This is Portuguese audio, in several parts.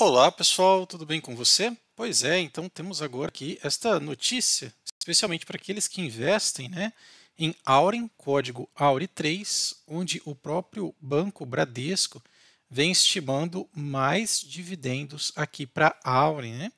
Olá pessoal, tudo bem com você? Pois é, então temos agora aqui esta notícia, especialmente para aqueles que investem né, em Aurin, código AURI3, onde o próprio banco Bradesco vem estimando mais dividendos aqui para a Né?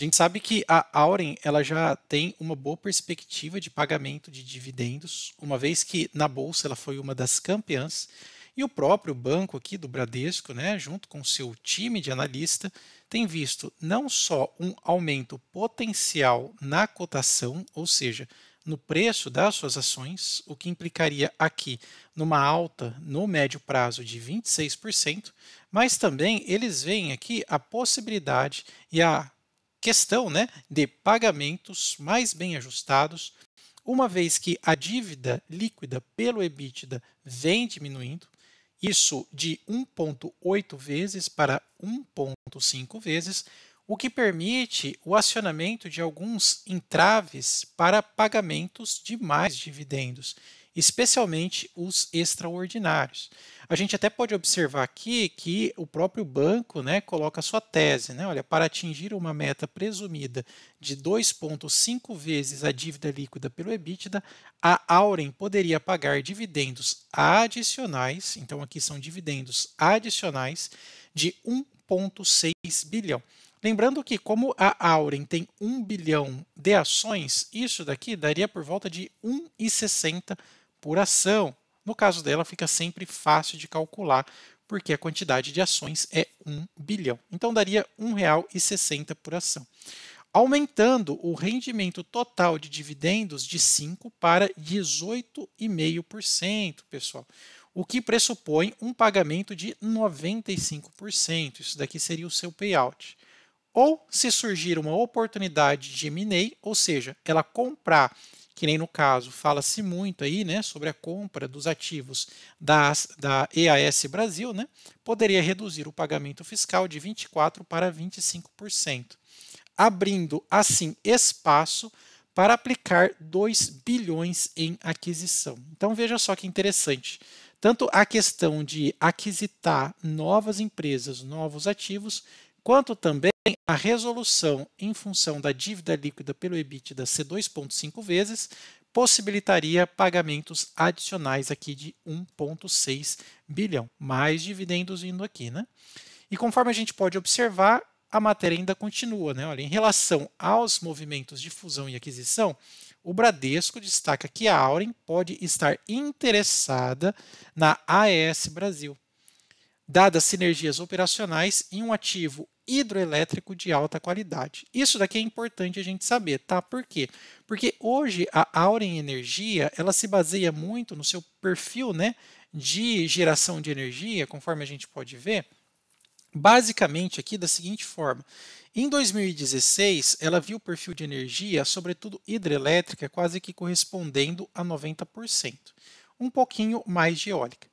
A gente sabe que a Aurin ela já tem uma boa perspectiva de pagamento de dividendos, uma vez que na bolsa ela foi uma das campeãs e o próprio banco aqui do Bradesco, né, junto com seu time de analista, tem visto não só um aumento potencial na cotação, ou seja, no preço das suas ações, o que implicaria aqui numa alta no médio prazo de 26%, mas também eles veem aqui a possibilidade e a questão né, de pagamentos mais bem ajustados, uma vez que a dívida líquida pelo EBITDA vem diminuindo, isso de 1.8 vezes para 1.5 vezes, o que permite o acionamento de alguns entraves para pagamentos de mais dividendos especialmente os extraordinários. A gente até pode observar aqui que o próprio banco né, coloca sua tese, né, olha, para atingir uma meta presumida de 2,5 vezes a dívida líquida pelo EBITDA, a Auren poderia pagar dividendos adicionais, então aqui são dividendos adicionais, de 1,6 bilhão. Lembrando que, como a Auren tem 1 bilhão de ações, isso daqui daria por volta de 1,60 por ação. No caso dela, fica sempre fácil de calcular, porque a quantidade de ações é 1 bilhão. Então, daria R$ 1,60 por ação. Aumentando o rendimento total de dividendos de 5% para 18,5%, pessoal. O que pressupõe um pagamento de 95%. Isso daqui seria o seu payout ou se surgir uma oportunidade de M&A, ou seja, ela comprar que nem no caso, fala-se muito aí né, sobre a compra dos ativos da, da EAS Brasil, né, poderia reduzir o pagamento fiscal de 24% para 25%, abrindo assim espaço para aplicar 2 bilhões em aquisição. Então veja só que interessante. Tanto a questão de aquisitar novas empresas, novos ativos, quanto também a resolução em função da dívida líquida pelo EBITDA ser 2,5 vezes, possibilitaria pagamentos adicionais aqui de 1,6 bilhão, mais dividendos indo aqui, né? E conforme a gente pode observar, a matéria ainda continua, né? Olha, em relação aos movimentos de fusão e aquisição, o Bradesco destaca que a Aurem pode estar interessada na AES Brasil, dadas sinergias operacionais em um ativo hidroelétrico de alta qualidade. Isso daqui é importante a gente saber, tá? Por quê? Porque hoje a Auren Energia, ela se baseia muito no seu perfil, né, de geração de energia, conforme a gente pode ver, basicamente aqui da seguinte forma. Em 2016, ela viu o perfil de energia, sobretudo hidrelétrica, quase que correspondendo a 90%, um pouquinho mais de eólica.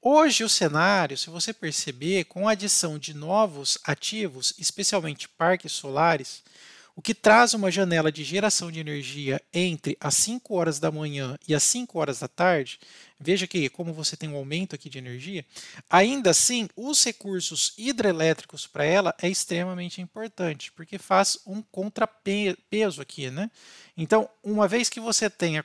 Hoje, o cenário, se você perceber, com a adição de novos ativos, especialmente parques solares, o que traz uma janela de geração de energia entre as 5 horas da manhã e as 5 horas da tarde, veja que como você tem um aumento aqui de energia, ainda assim os recursos hidrelétricos para ela é extremamente importante, porque faz um contrapeso aqui, né? Então, uma vez que você tenha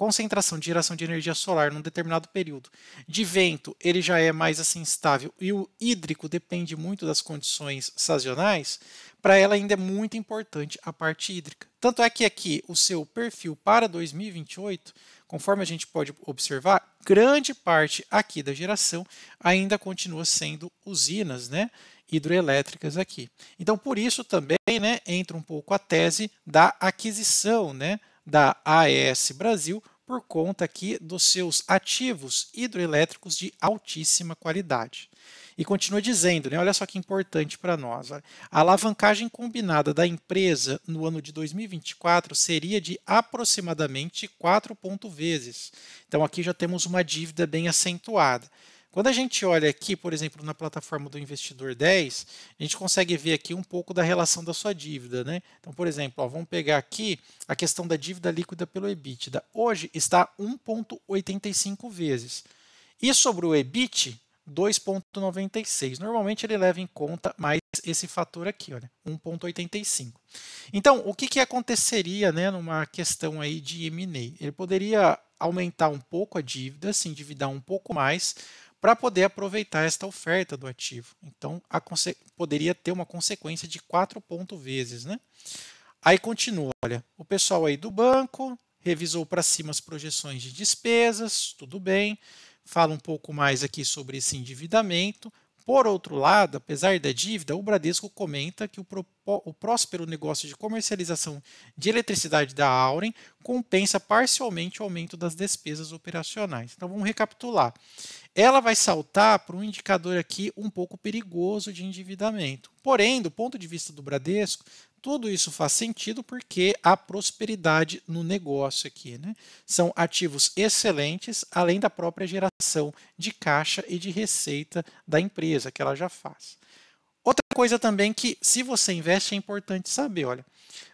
concentração de geração de energia solar num determinado período. De vento, ele já é mais assim estável e o hídrico depende muito das condições sazonais. Para ela ainda é muito importante a parte hídrica. Tanto é que aqui o seu perfil para 2028, conforme a gente pode observar, grande parte aqui da geração ainda continua sendo usinas, né? hidroelétricas aqui. Então, por isso também, né, entra um pouco a tese da aquisição, né, da AES Brasil por conta aqui dos seus ativos hidroelétricos de altíssima qualidade. E continua dizendo, né, olha só que importante para nós. Olha, a alavancagem combinada da empresa no ano de 2024 seria de aproximadamente 4 ponto vezes. Então aqui já temos uma dívida bem acentuada. Quando a gente olha aqui, por exemplo, na plataforma do investidor 10, a gente consegue ver aqui um pouco da relação da sua dívida. Né? Então, por exemplo, ó, vamos pegar aqui a questão da dívida líquida pelo EBITDA. Hoje está 1,85 vezes. E sobre o EBIT, 2,96. Normalmente ele leva em conta mais esse fator aqui, olha, 1,85. Então, o que, que aconteceria né, numa questão aí de M&A? Ele poderia aumentar um pouco a dívida, se endividar um pouco mais, para poder aproveitar esta oferta do ativo. Então, poderia ter uma consequência de 4 ponto vezes. Né? Aí continua, olha, o pessoal aí do banco revisou para cima as projeções de despesas, tudo bem. Fala um pouco mais aqui sobre esse endividamento, por outro lado, apesar da dívida, o Bradesco comenta que o, o próspero negócio de comercialização de eletricidade da Auren compensa parcialmente o aumento das despesas operacionais. Então vamos recapitular. Ela vai saltar para um indicador aqui um pouco perigoso de endividamento. Porém, do ponto de vista do Bradesco, tudo isso faz sentido porque há prosperidade no negócio aqui. Né? São ativos excelentes, além da própria geração de caixa e de receita da empresa que ela já faz. Outra coisa também que, se você investe, é importante saber: olha,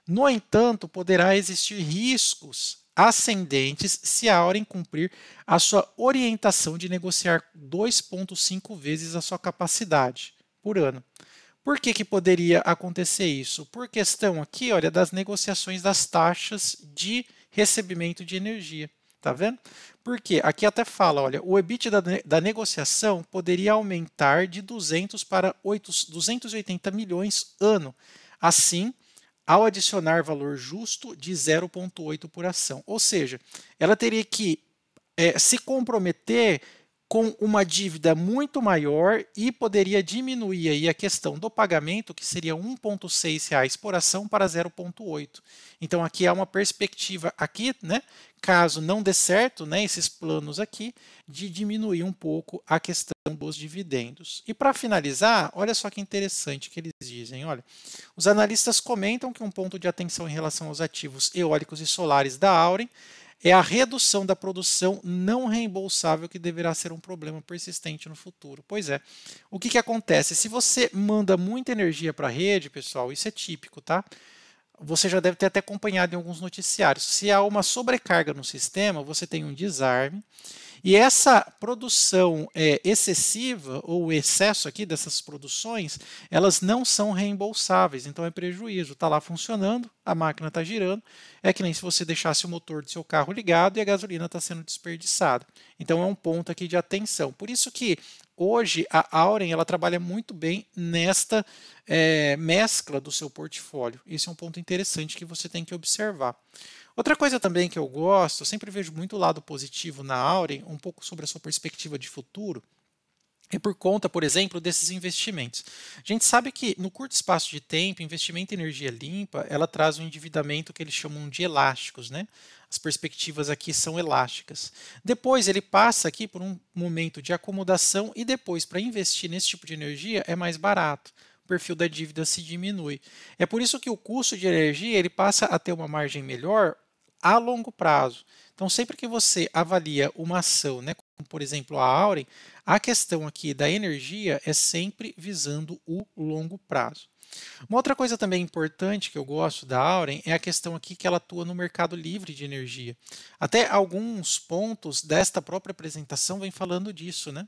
no entanto, poderá existir riscos ascendentes se a Auren cumprir a sua orientação de negociar 2,5 vezes a sua capacidade por ano. Por que, que poderia acontecer isso? Por questão aqui, olha, das negociações das taxas de recebimento de energia. Tá vendo? Porque aqui até fala, olha, o EBIT da, da negociação poderia aumentar de 200 para 8, 280 milhões ano. Assim, ao adicionar valor justo de 0,8 por ação. Ou seja, ela teria que é, se comprometer com uma dívida muito maior e poderia diminuir aí a questão do pagamento, que seria R$ 1,6 por ação para 0,8. Então aqui há uma perspectiva aqui, né, caso não dê certo, né, esses planos aqui de diminuir um pouco a questão dos dividendos. E para finalizar, olha só que interessante que eles dizem, olha, os analistas comentam que um ponto de atenção em relação aos ativos eólicos e solares da Auren é a redução da produção não reembolsável que deverá ser um problema persistente no futuro. Pois é, o que, que acontece? Se você manda muita energia para a rede, pessoal, isso é típico, tá? Você já deve ter até acompanhado em alguns noticiários. Se há uma sobrecarga no sistema, você tem um desarme e essa produção é, excessiva, ou o excesso aqui dessas produções, elas não são reembolsáveis, então é prejuízo. Está lá funcionando, a máquina está girando, é que nem se você deixasse o motor do seu carro ligado e a gasolina está sendo desperdiçada. Então é um ponto aqui de atenção. Por isso que hoje a Auren ela trabalha muito bem nesta é, mescla do seu portfólio. Esse é um ponto interessante que você tem que observar. Outra coisa também que eu gosto, eu sempre vejo muito lado positivo na Auren, um pouco sobre a sua perspectiva de futuro, é por conta, por exemplo, desses investimentos. A gente sabe que no curto espaço de tempo, investimento em energia limpa, ela traz um endividamento que eles chamam de elásticos, né? As perspectivas aqui são elásticas. Depois ele passa aqui por um momento de acomodação e depois para investir nesse tipo de energia é mais barato. O perfil da dívida se diminui. É por isso que o custo de energia ele passa a ter uma margem melhor a longo prazo. Então, sempre que você avalia uma ação, né, como por exemplo a Aurem, a questão aqui da energia é sempre visando o longo prazo. Uma outra coisa também importante que eu gosto da Aurem é a questão aqui que ela atua no mercado livre de energia. Até alguns pontos desta própria apresentação vem falando disso, né?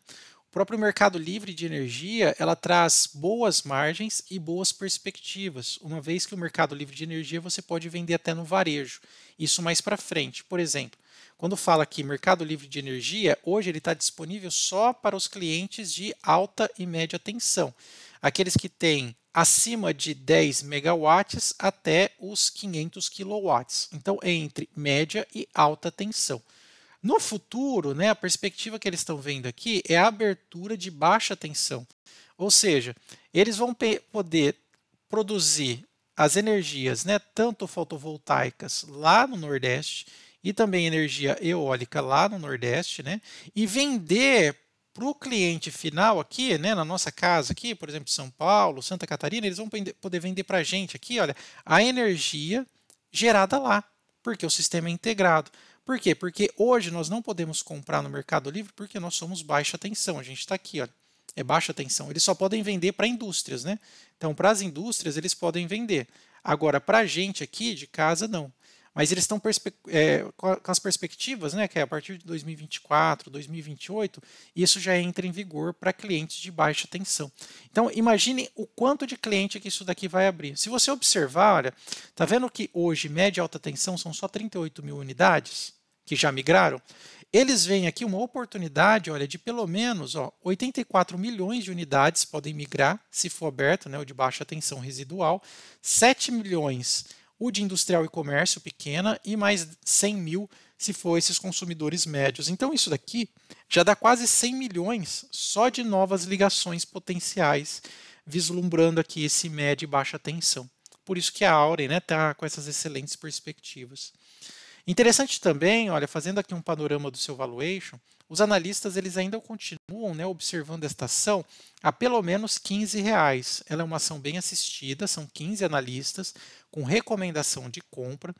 O próprio mercado livre de energia, ela traz boas margens e boas perspectivas, uma vez que o mercado livre de energia você pode vender até no varejo. Isso mais para frente, por exemplo. Quando fala que mercado livre de energia, hoje ele está disponível só para os clientes de alta e média tensão. Aqueles que têm acima de 10 megawatts até os 500 quilowatts. Então, é entre média e alta tensão. No futuro, né, a perspectiva que eles estão vendo aqui é a abertura de baixa tensão. Ou seja, eles vão poder produzir as energias, né, tanto fotovoltaicas lá no Nordeste e também energia eólica lá no Nordeste, né, e vender para o cliente final aqui, né, na nossa casa aqui, por exemplo, São Paulo, Santa Catarina, eles vão poder vender para a gente aqui, olha, a energia gerada lá, porque o sistema é integrado. Por quê? Porque hoje nós não podemos comprar no Mercado Livre porque nós somos baixa tensão. A gente está aqui, olha, é baixa tensão. Eles só podem vender para indústrias, né? Então, para as indústrias, eles podem vender. Agora, para a gente aqui de casa, não. Mas eles estão é, com as perspectivas, né? Que é a partir de 2024, 2028, isso já entra em vigor para clientes de baixa tensão. Então, imagine o quanto de cliente que isso daqui vai abrir. Se você observar, olha, tá vendo que hoje média e alta tensão são só 38 mil unidades? que já migraram, eles veem aqui uma oportunidade, olha, de pelo menos ó, 84 milhões de unidades podem migrar, se for aberto, né, o de baixa tensão residual, 7 milhões o de industrial e comércio pequena e mais 100 mil se for esses consumidores médios. Então isso daqui já dá quase 100 milhões só de novas ligações potenciais, vislumbrando aqui esse médio e baixa tensão. Por isso que a Aure está né, tá com essas excelentes perspectivas. Interessante também, olha, fazendo aqui um panorama do seu valuation, os analistas eles ainda continuam né, observando esta ação a pelo menos 15 reais. Ela é uma ação bem assistida, são 15 analistas com recomendação de compra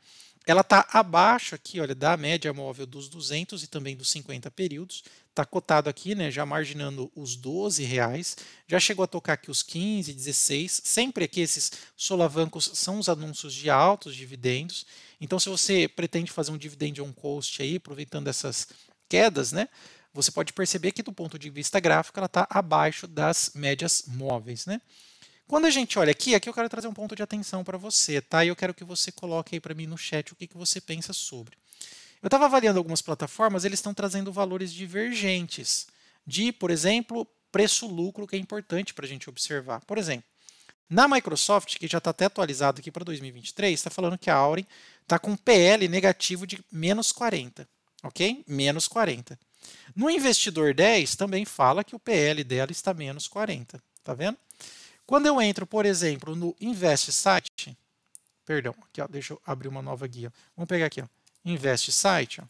ela está abaixo aqui, olha, da média móvel dos 200 e também dos 50 períodos. Está cotado aqui, né, já marginando os 12 reais. Já chegou a tocar aqui os 15, 16. Sempre que esses solavancos são os anúncios de altos dividendos. Então, se você pretende fazer um dividend on cost aí, aproveitando essas quedas, né, você pode perceber que do ponto de vista gráfico ela está abaixo das médias móveis, né? Quando a gente olha aqui, aqui eu quero trazer um ponto de atenção para você, tá? E eu quero que você coloque aí para mim no chat o que, que você pensa sobre. Eu estava avaliando algumas plataformas, eles estão trazendo valores divergentes de, por exemplo, preço-lucro, que é importante para a gente observar. Por exemplo, na Microsoft, que já está até atualizado aqui para 2023, está falando que a Aurin está com PL negativo de menos 40, ok? Menos 40. No investidor 10 também fala que o PL dela está menos 40, tá vendo? Quando eu entro, por exemplo, no Invest Site, perdão, aqui, ó, deixa eu abrir uma nova guia. Vamos pegar aqui, ó, Invest Site, ó.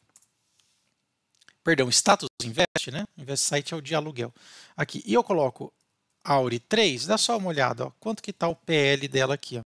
perdão, Status Invest, né? Invest Site é o de aluguel. Aqui, e eu coloco Auri 3, dá só uma olhada, ó, quanto que está o PL dela aqui. Ó.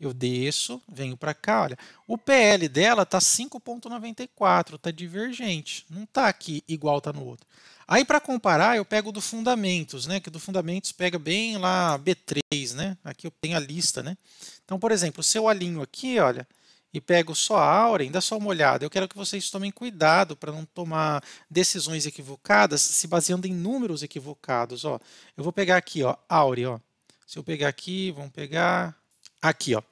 Eu desço, venho para cá, olha. O PL dela está 5,94, está divergente. Não está aqui igual está no outro. Aí para comparar, eu pego do Fundamentos, né? Que do Fundamentos pega bem lá B3, né? Aqui eu tenho a lista, né? Então, por exemplo, se eu alinho aqui, olha, e pego só a Auren, ainda só uma olhada. Eu quero que vocês tomem cuidado para não tomar decisões equivocadas, se baseando em números equivocados, ó. Eu vou pegar aqui, ó, Aure, ó. Se eu pegar aqui, vamos pegar aqui, ó.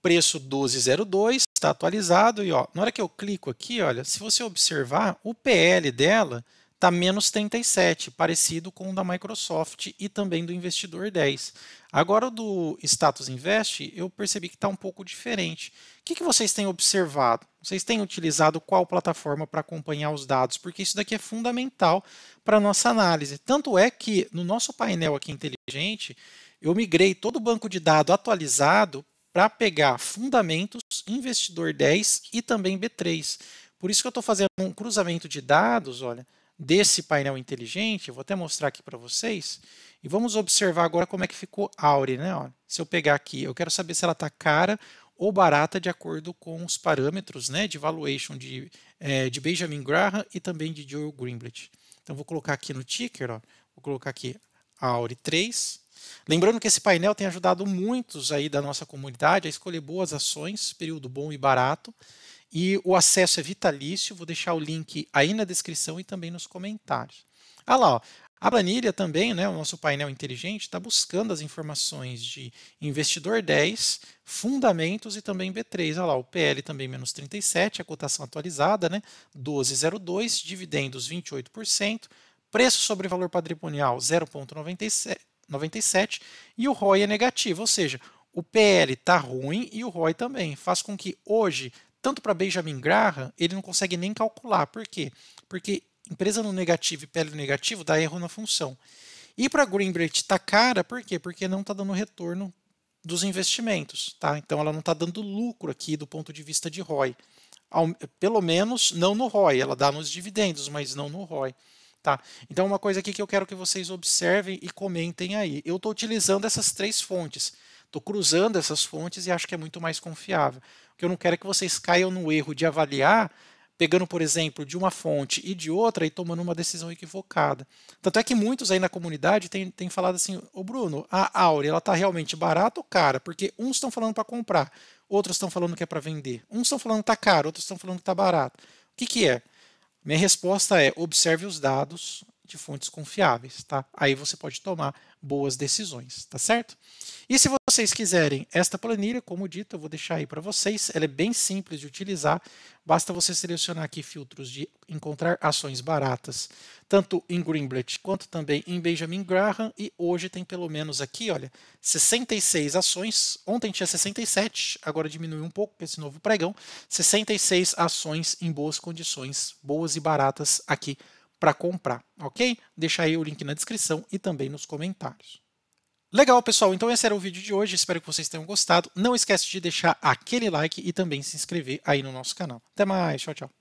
Preço 1202 está atualizado e ó, na hora que eu clico aqui, olha, se você observar, o PL dela está menos 37, parecido com o da Microsoft e também do investidor 10. Agora, do Status Invest, eu percebi que está um pouco diferente. O que, que vocês têm observado? Vocês têm utilizado qual plataforma para acompanhar os dados? Porque isso daqui é fundamental para a nossa análise. Tanto é que no nosso painel aqui inteligente, eu migrei todo o banco de dados atualizado para pegar fundamentos, investidor 10 e também B3. Por isso que eu estou fazendo um cruzamento de dados, olha, desse painel inteligente, vou até mostrar aqui para vocês, e vamos observar agora como é que ficou a Aure, né? Ó, se eu pegar aqui, eu quero saber se ela está cara ou barata de acordo com os parâmetros né, de valuation de, é, de Benjamin Graham e também de Joel Greenblatt. Então vou colocar aqui no ticker, ó, vou colocar aqui Aure 3. Lembrando que esse painel tem ajudado muitos aí da nossa comunidade a escolher boas ações, período bom e barato. E o acesso é vitalício, vou deixar o link aí na descrição e também nos comentários. Ah lá, ó, a planilha também, né, o nosso painel inteligente, está buscando as informações de investidor 10, fundamentos e também B3. Olha lá, o PL também menos 37, a cotação atualizada, né, 12,02, dividendos 28%, preço sobre valor patrimonial 0,97 e o ROI é negativo, ou seja, o PL está ruim e o ROI também. Faz com que hoje tanto para Benjamin Graham, ele não consegue nem calcular. Por quê? Porque empresa no negativo e pele no negativo dá erro na função. E para Greenbrick está cara, por quê? Porque não está dando retorno dos investimentos. Tá? Então ela não está dando lucro aqui do ponto de vista de ROI. Ao, pelo menos não no ROI, ela dá nos dividendos, mas não no ROI. Tá? Então, uma coisa aqui que eu quero que vocês observem e comentem aí. Eu estou utilizando essas três fontes, estou cruzando essas fontes e acho que é muito mais confiável que eu não quero é que vocês caiam no erro de avaliar pegando, por exemplo, de uma fonte e de outra e tomando uma decisão equivocada. Tanto é que muitos aí na comunidade têm, têm falado assim, ô Bruno, a Aure, ela tá realmente barata ou cara? Porque uns estão falando para comprar, outros estão falando que é para vender. Uns estão falando que tá caro, outros estão falando que tá barato. O que que é? Minha resposta é, observe os dados, de fontes confiáveis, tá? Aí você pode tomar boas decisões, tá certo? E se vocês quiserem esta planilha, como dito, eu vou deixar aí para vocês, ela é bem simples de utilizar, basta você selecionar aqui filtros de encontrar ações baratas, tanto em Greenblatt quanto também em Benjamin Graham, e hoje tem pelo menos aqui, olha, 66 ações, ontem tinha 67, agora diminuiu um pouco com esse novo pregão, 66 ações em boas condições, boas e baratas aqui para comprar, ok? Deixa aí o link na descrição e também nos comentários. Legal, pessoal. Então esse era o vídeo de hoje. Espero que vocês tenham gostado. Não esquece de deixar aquele like e também se inscrever aí no nosso canal. Até mais. Tchau, tchau.